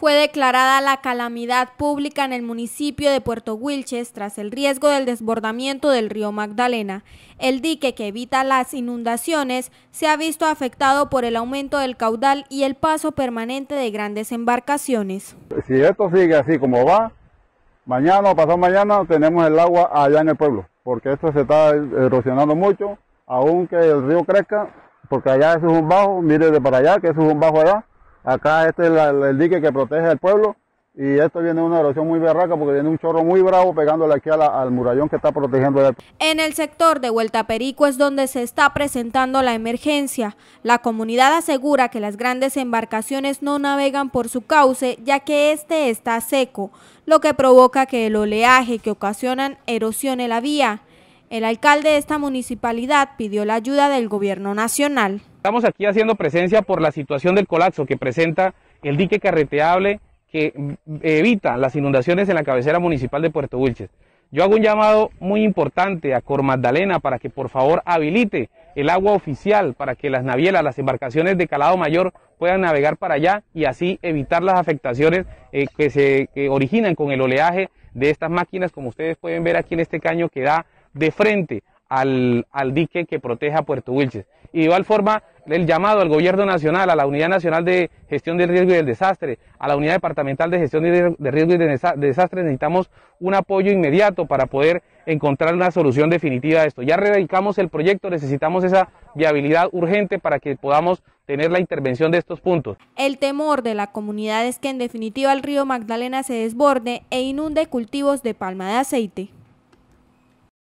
fue declarada la calamidad pública en el municipio de Puerto Wilches tras el riesgo del desbordamiento del río Magdalena. El dique que evita las inundaciones se ha visto afectado por el aumento del caudal y el paso permanente de grandes embarcaciones. Si esto sigue así como va, mañana o pasado mañana tenemos el agua allá en el pueblo, porque esto se está erosionando mucho, aunque el río crezca, porque allá eso es un bajo, mire de para allá, que eso es un bajo allá, Acá este es el, dique que protege al pueblo y esto viene una erosión muy berraca porque viene un chorro muy bravo pegándole aquí al murallón que está protegiendo. El... En el sector de Vuelta Perico es donde se está presentando la emergencia. La comunidad asegura que las grandes embarcaciones no navegan por su cauce ya que este está seco, lo que provoca que el oleaje que ocasionan erosione la vía. El alcalde de esta municipalidad pidió la ayuda del gobierno nacional. Estamos aquí haciendo presencia por la situación del colapso que presenta el dique carreteable que evita las inundaciones en la cabecera municipal de Puerto Wilches. Yo hago un llamado muy importante a Cor Magdalena para que por favor habilite el agua oficial para que las navielas, las embarcaciones de calado mayor puedan navegar para allá y así evitar las afectaciones eh, que se originan con el oleaje de estas máquinas, como ustedes pueden ver aquí en este caño que da de frente al, dique que protege a Puerto Wilches. Y de igual forma, el llamado al Gobierno Nacional, a la Unidad Nacional de Gestión del Riesgo y del Desastre, a la Unidad Departamental de Gestión de Riesgo y de Desastre, necesitamos un apoyo inmediato para poder encontrar una solución definitiva a esto. Ya radicamos el proyecto, necesitamos esa viabilidad urgente para que podamos tener la intervención de estos puntos. El temor de la comunidad es que en definitiva el río Magdalena se desborde e inunde cultivos de palma de aceite.